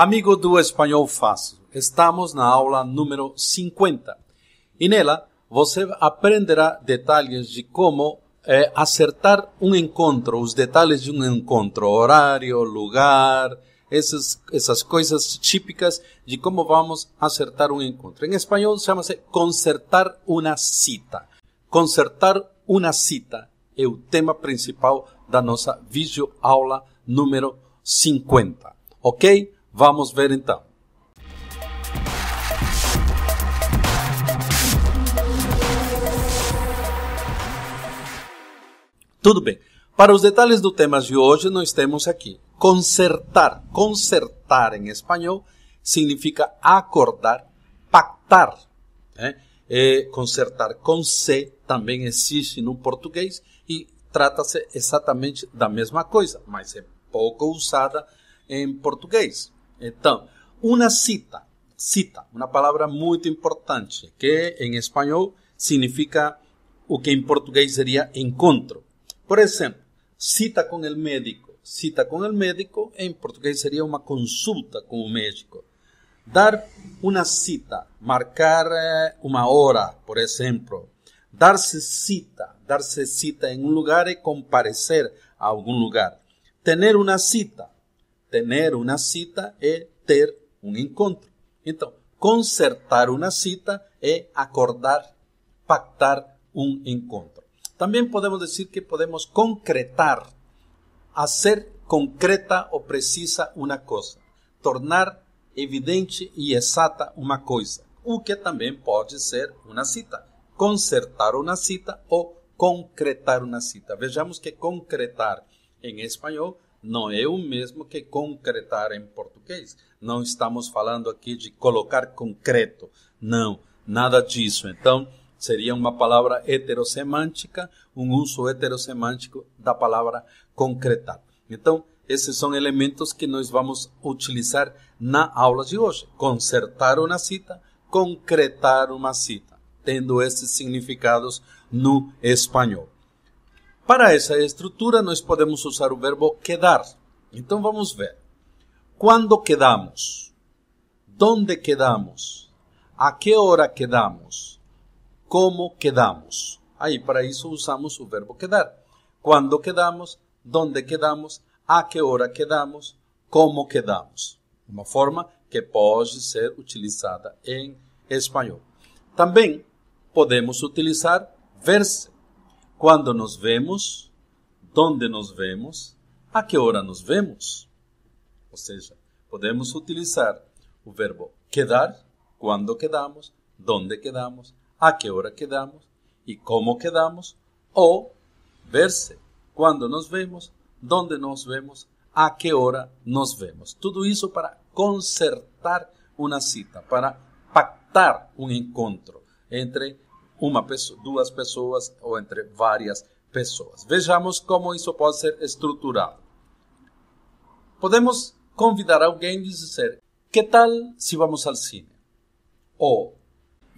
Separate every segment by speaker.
Speaker 1: Amigo do Espanhol Fácil, estamos na aula número 50 e nela você aprenderá detalhes de como é, acertar um encontro, os detalhes de um encontro, horário, lugar, essas, essas coisas típicas de como vamos acertar um encontro. Em espanhol chama-se consertar uma cita. Consertar uma cita é o tema principal da nossa vídeo aula número 50, ok? Vamos ver então. Tudo bem. Para os detalhes do tema de hoje, nós temos aqui consertar. Consertar em espanhol significa acordar, pactar. Né? consertar com C também existe no português e trata-se exatamente da mesma coisa, mas é pouco usada em português. Entonces, eh, una cita, cita, una palabra muy importante que en español significa o que en portugués sería encontro. Por ejemplo, cita con el médico. Cita con el médico en portugués sería una consulta con el médico. Dar una cita, marcar eh, una hora, por ejemplo. Darse cita, darse cita en un lugar y comparecer a algún lugar. Tener una cita, Tener uma cita é ter um encontro. Então, consertar uma cita é acordar, pactar um encontro. Também podemos dizer que podemos concretar, hacer concreta ou precisa uma coisa, tornar evidente e exata uma coisa, o que também pode ser uma cita. Consertar uma cita ou concretar uma cita. Vejamos que concretar em espanhol não é o mesmo que concretar em português. Não estamos falando aqui de colocar concreto. Não, nada disso. Então, seria uma palavra heterosemântica, um uso heterosemântico da palavra concretar. Então, esses são elementos que nós vamos utilizar na aula de hoje. Consertar uma cita, concretar uma cita, tendo esses significados no espanhol. Para essa estrutura, nós podemos usar o verbo quedar. Então vamos ver. Quando quedamos? Donde quedamos? A que hora quedamos? Como quedamos? Aí para isso usamos o verbo quedar. Quando quedamos? Donde quedamos? A que hora quedamos? Como quedamos? Uma forma que pode ser utilizada em espanhol. Também podemos utilizar verse Cuando nos vemos, dónde nos vemos, a qué hora nos vemos. O sea, podemos utilizar el verbo quedar, cuando quedamos, dónde quedamos, a qué hora quedamos y cómo quedamos, o verse, cuando nos vemos, dónde nos vemos, a qué hora nos vemos. Todo eso para concertar una cita, para pactar un encuentro entre uma pessoa, duas pessoas ou entre várias pessoas. Vejamos como isso pode ser estruturado. Podemos convidar alguém e dizer: Que tal se vamos ao cine? Ou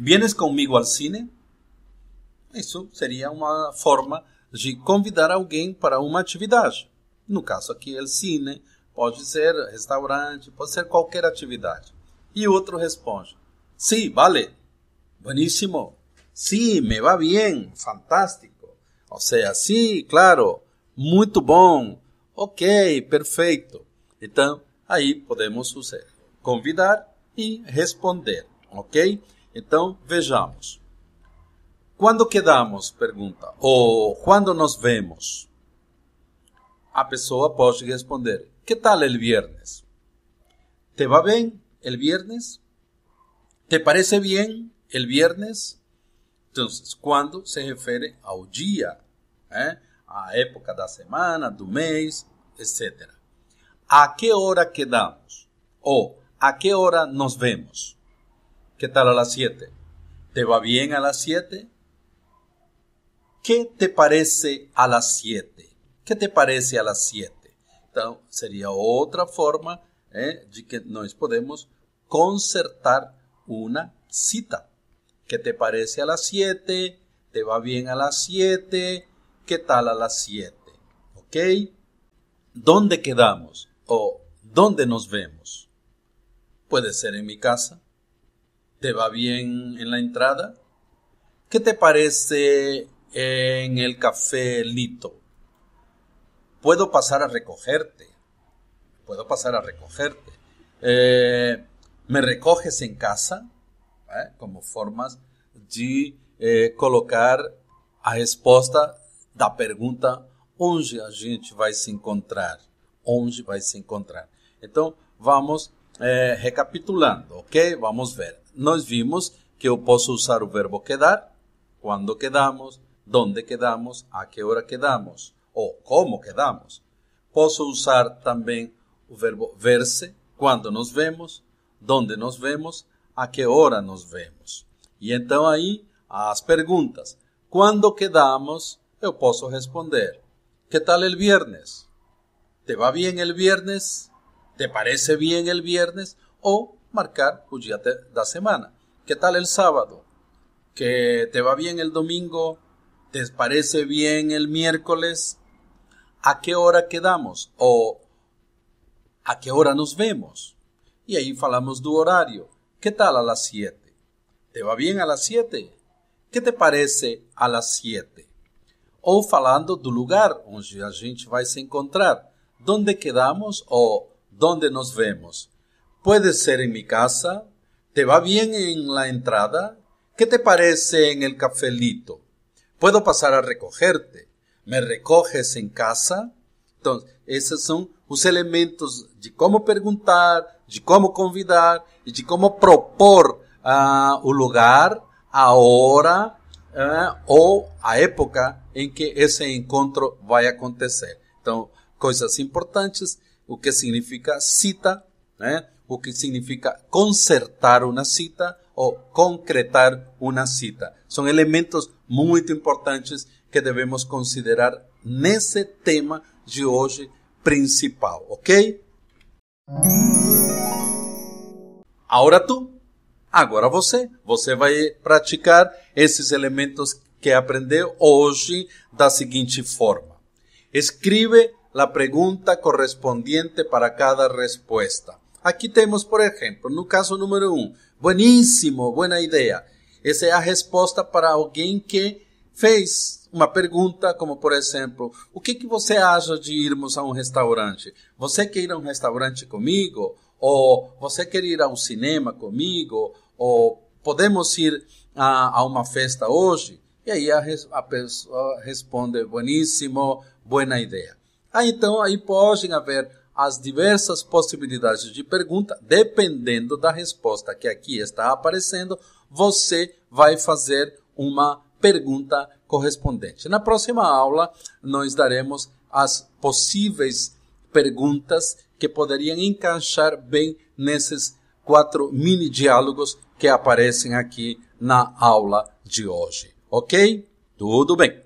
Speaker 1: Vienes comigo ao cine? Isso seria uma forma de convidar alguém para uma atividade. No caso aqui, é o cine, pode ser restaurante, pode ser qualquer atividade. E outro responde: Sim, sí, vale, bueníssimo, Sí, me va bien, fantástico. O sea, sí, claro, muy bom. Ok, perfecto. Entonces, ahí podemos usar convidar y responder, ok? Entonces, vejamos. ¿Cuándo quedamos? pregunta. O, ¿cuándo nos vemos? A pessoa pode responder: ¿qué tal el viernes? ¿Te va bien el viernes? ¿Te parece bien el viernes? Entonces, cuando se refiere al día, ¿eh? a época da semana, do mes, etc. A qué hora quedamos? ¿O a qué hora nos vemos? ¿Qué tal a las 7? ¿Te va bien a las 7? ¿Qué te parece a las 7? ¿Qué te parece a las 7? Entonces, sería otra forma ¿eh? de que nosotros podemos concertar una cita. ¿Qué te parece a las 7? ¿Te va bien a las 7? ¿Qué tal a las 7? ¿Ok? ¿Dónde quedamos? ¿O dónde nos vemos? Puede ser en mi casa. ¿Te va bien en la entrada? ¿Qué te parece en el café Lito? Puedo pasar a recogerte. Puedo pasar a recogerte. Eh, ¿Me recoges en casa? né? como formas de eh, colocar a resposta da pergunta onde a gente vai se encontrar, onde vai se encontrar. Então vamos eh, recapitulando, ok? Vamos ver. Nós vimos que eu posso usar o verbo quedar, quando quedamos, donde quedamos, a que hora quedamos, ou como quedamos. Posso usar também o verbo ver-se, quando nos vemos, donde nos vemos, a qué hora nos vemos. Y entonces ahí, las preguntas. ¿Cuándo quedamos, Yo puedo responder. ¿Qué tal el viernes? ¿Te va bien el viernes? ¿Te parece bien el viernes? O marcar o día de la semana. ¿Qué tal el sábado? ¿Que te va bien el domingo? ¿Te parece bien el miércoles? ¿A qué hora quedamos? ¿O a qué hora nos vemos? Y ahí hablamos do horario. ¿Qué tal a las 7? ¿Te va bien a las 7? ¿Qué te parece a las 7? O falando do lugar onde a gente vai encontrar, ¿Dónde quedamos o dónde nos vemos. Puede ser en mi casa, ¿Te va bien en la entrada? ¿Qué te parece en el cafelito? ¿Puedo pasar a recogerte? ¿Me recoges en casa? Entonces, esos son los elementos de cómo preguntar, de como convidar e de como propor uh, o lugar, a hora uh, ou a época em que esse encontro vai acontecer. Então, coisas importantes, o que significa cita, né? o que significa consertar uma cita ou concretar uma cita. São elementos muito importantes que devemos considerar nesse tema de hoje principal, ok? Agora tu, agora você, você vai praticar esses elementos que aprendeu hoje da seguinte forma. Escreve a pergunta correspondente para cada resposta. Aqui temos, por exemplo, no caso número 1, um, bueníssimo, boa ideia. Essa é a resposta para alguém que fez uma pergunta, como por exemplo, o que, que você acha de irmos a um restaurante? Você quer ir a um restaurante comigo? ou você quer ir a um cinema comigo, ou podemos ir a, a uma festa hoje? E aí a, a pessoa responde, bueníssimo, boa ideia. Ah, então aí podem haver as diversas possibilidades de pergunta, dependendo da resposta que aqui está aparecendo, você vai fazer uma pergunta correspondente. Na próxima aula, nós daremos as possíveis perguntas que poderiam encaixar bem nesses quatro mini diálogos que aparecem aqui na aula de hoje. Ok? Tudo bem.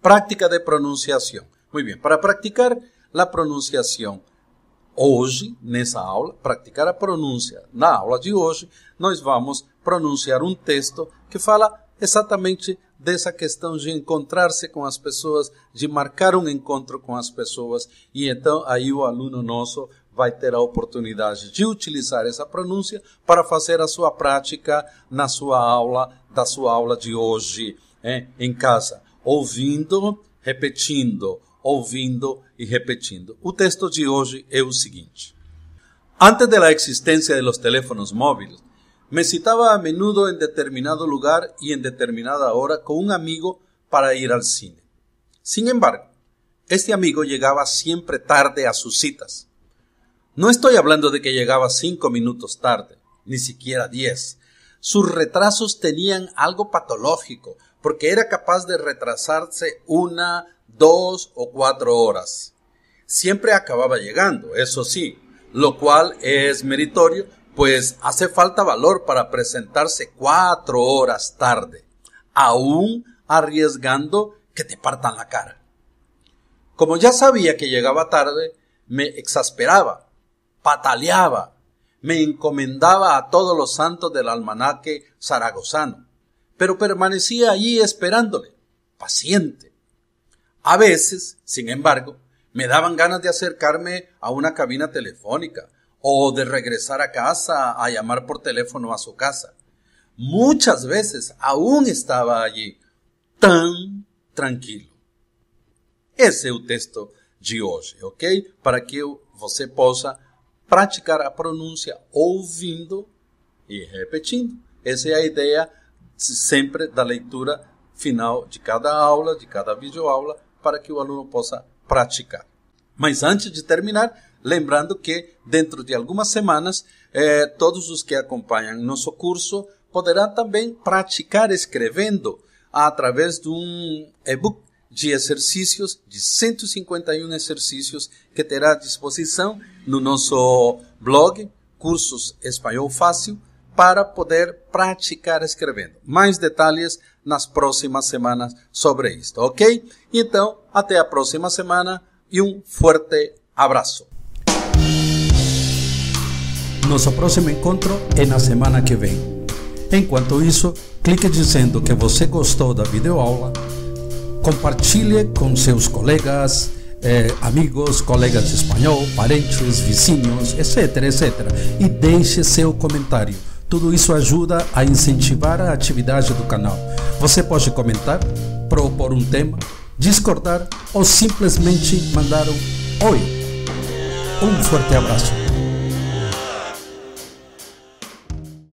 Speaker 1: Prática de pronunciação. Muito bem. Para praticar a pronunciação hoje, nessa aula, praticar a pronúncia na aula de hoje, nós vamos pronunciar um texto que fala exatamente dessa questão de encontrar-se com as pessoas, de marcar um encontro com as pessoas, e então aí o aluno nosso vai ter a oportunidade de utilizar essa pronúncia para fazer a sua prática na sua aula, da sua aula de hoje, hein, em casa, ouvindo, repetindo, ouvindo e repetindo. O texto de hoje é o seguinte: Antes da existência dos telefones móveis, Me citaba a menudo en determinado lugar y en determinada hora con un amigo para ir al cine. Sin embargo, este amigo llegaba siempre tarde a sus citas. No estoy hablando de que llegaba cinco minutos tarde, ni siquiera diez. Sus retrasos tenían algo patológico, porque era capaz de retrasarse una, dos o cuatro horas. Siempre acababa llegando, eso sí, lo cual es meritorio pues hace falta valor para presentarse cuatro horas tarde, aún arriesgando que te partan la cara. Como ya sabía que llegaba tarde, me exasperaba, pataleaba, me encomendaba a todos los santos del almanaque zaragozano, pero permanecía allí esperándole, paciente. A veces, sin embargo, me daban ganas de acercarme a una cabina telefónica, o de regresar a casa a llamar por teléfono a su casa. Muchas veces aún estaba allí, tan tranquilo. Esse é o texto de hoje, ok? Para que você possa praticar a pronúncia ouvindo e repetindo. Essa é a ideia sempre da leitura final de cada aula, de cada videoaula, para que o aluno possa praticar. Mas antes de terminar, Lembrando que, dentro de algumas semanas, eh, todos os que acompanham nosso curso poderão também praticar escrevendo através de um e-book de exercícios, de 151 exercícios que terá à disposição no nosso blog Cursos Espanhol Fácil para poder praticar escrevendo. Mais detalhes nas próximas semanas sobre isto, ok? Então, até a próxima semana e um forte abraço. Nosso próximo encontro é na semana que vem. Enquanto isso, clique dizendo que você gostou da videoaula, compartilhe com seus colegas, eh, amigos, colegas de espanhol, parentes, vizinhos, etc, etc. E deixe seu comentário. Tudo isso ajuda a incentivar a atividade do canal. Você pode comentar, propor um tema, discordar ou simplesmente mandar um oi. Um forte abraço.